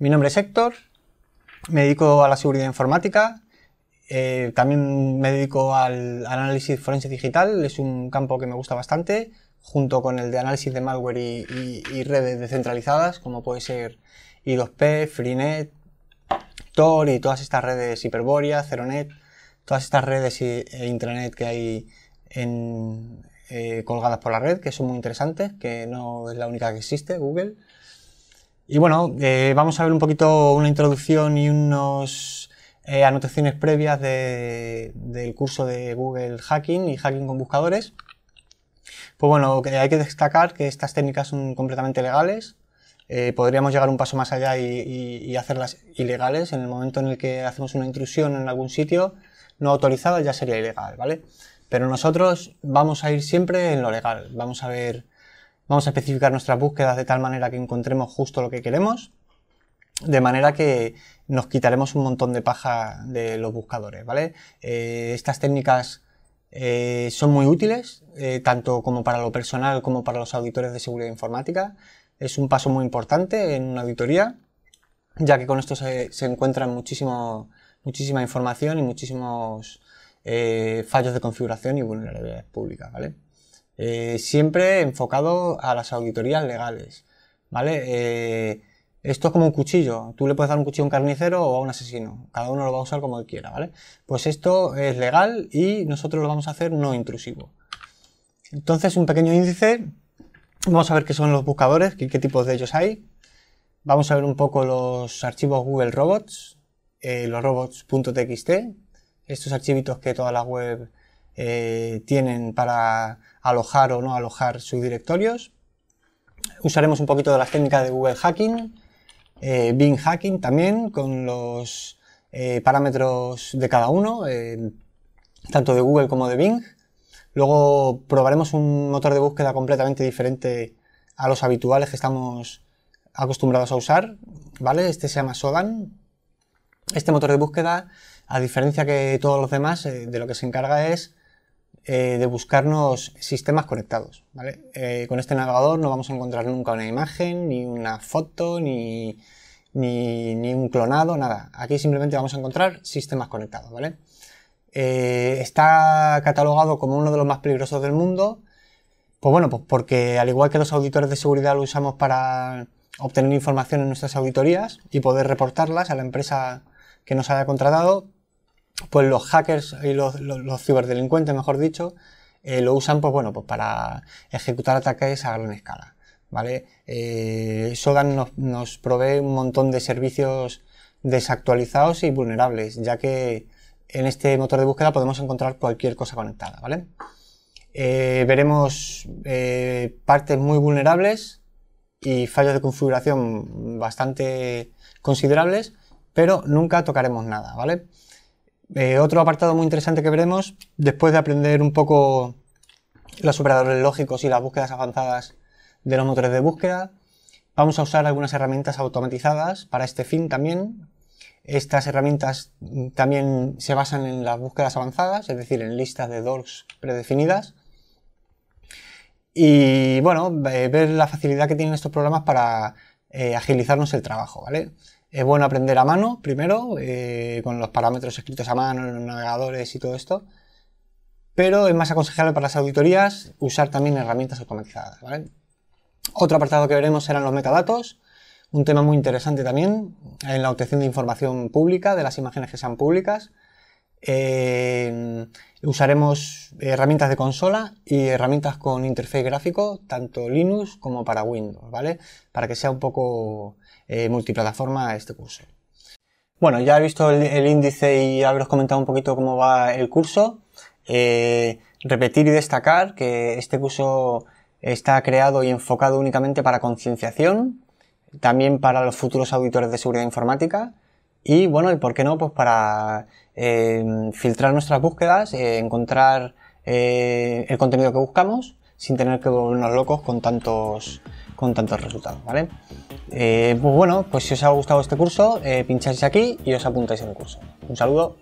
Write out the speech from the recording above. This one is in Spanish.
Mi nombre es Héctor, me dedico a la seguridad informática, eh, también me dedico al, análisis forense digital, es un campo que me gusta bastante, junto con el de análisis de malware y, redes descentralizadas, como puede ser I2P, Freenet, Tor y todas estas redes Hyperborea, Zeronet, todas estas redes e, intranet que hay eh, colgadas por la red, que son muy interesantes, que no es la única que existe, Google. Y bueno, eh, vamos a ver un poquito una introducción y unas eh, anotaciones previas del curso de Google Hacking y Hacking con buscadores. Pues bueno, hay que destacar que estas técnicas son completamente legales. Eh, podríamos llegar un paso más allá y, hacerlas ilegales. En el momento en el que hacemos una intrusión en algún sitio no autorizada ya sería ilegal, ¿vale? Pero nosotros vamos a ir siempre en lo legal. Vamos a ver Vamos a especificar nuestras búsquedas de tal manera que encontremos justo lo que queremos. De manera que nos quitaremos un montón de paja de los buscadores, ¿vale? Eh, estas técnicas eh, son muy útiles, eh, tanto como para lo personal como para los auditores de seguridad informática. Es un paso muy importante en una auditoría, ya que con esto se, encuentran muchísima información y muchísimos fallos de configuración y vulnerabilidades públicas, ¿vale? Eh, siempre enfocado a las auditorías legales, ¿vale? Eh, esto es como un cuchillo, tú le puedes dar un cuchillo a un carnicero o a un asesino, cada uno lo va a usar como quiera, Pues esto es legal y nosotros lo vamos a hacer no intrusivo. Entonces, un pequeño índice, vamos a ver qué son los buscadores, qué, qué tipos de ellos hay, vamos a ver un poco los archivos Google Robots, eh, los robots.txt, estos archivitos que toda la web eh, tienen para alojar o no alojar sus directorios. Usaremos un poquito de las técnicas de Google Hacking, eh, Bing Hacking también, con los eh, parámetros de cada uno, tanto de Google como de Bing. Luego probaremos un motor de búsqueda completamente diferente a los habituales que estamos acostumbrados a usar, ¿vale? Este se llama Sodan. Este motor de búsqueda, a diferencia que todos los demás, de lo que se encarga es eh, de buscarnos sistemas conectados. ¿vale? Eh, con este navegador no vamos a encontrar nunca una imagen, ni una foto, ni, un clonado, nada. Aquí simplemente vamos a encontrar sistemas conectados. ¿vale? Eh, está catalogado como uno de los más peligrosos del mundo. Pues bueno, pues porque al igual que los auditores de seguridad lo usamos para obtener información en nuestras auditorías y poder reportarlas a la empresa que nos haya contratado, pues los hackers y los, ciberdelincuentes, mejor dicho, eh, lo usan pues, pues para ejecutar ataques a gran escala. ¿vale? Eh, nos, provee un montón de servicios desactualizados y vulnerables, ya que en este motor de búsqueda podemos encontrar cualquier cosa conectada. ¿vale? Eh, veremos eh, partes muy vulnerables y fallos de configuración bastante considerables, pero nunca tocaremos nada. ¿vale? Eh, otro apartado muy interesante que veremos, después de aprender un poco los operadores lógicos y las búsquedas avanzadas de los motores de búsqueda, vamos a usar algunas herramientas automatizadas para este fin también. Estas herramientas también se basan en las búsquedas avanzadas, es decir, en listas de DORs predefinidas. Y bueno, eh, ver la facilidad que tienen estos programas para eh, agilizarnos el trabajo, ¿vale? Es bueno aprender a mano primero, eh, con los parámetros escritos a mano en los navegadores y todo esto, pero es más aconsejable para las auditorías usar también herramientas automatizadas. Otro apartado que veremos serán los metadatos, un tema muy interesante también en la obtención de información pública, de las imágenes que sean públicas. Eh, Usaremos herramientas de consola y herramientas con interfaz gráfico, tanto Linux como para Windows, ¿vale? Para que sea un poco eh, multiplataforma este curso. Bueno, ya he visto el, índice y haberos comentado un poquito cómo va el curso. Eh, repetir y destacar que este curso está creado y enfocado únicamente para concienciación, también para los futuros auditores de seguridad informática, y bueno, ¿y por qué no? Pues para eh, filtrar nuestras búsquedas, eh, encontrar eh, el contenido que buscamos sin tener que volvernos locos con tantos, con tantos resultados, ¿vale? pues bueno, pues si os ha gustado este curso, pincháis aquí y os apuntáis en el curso. Un saludo.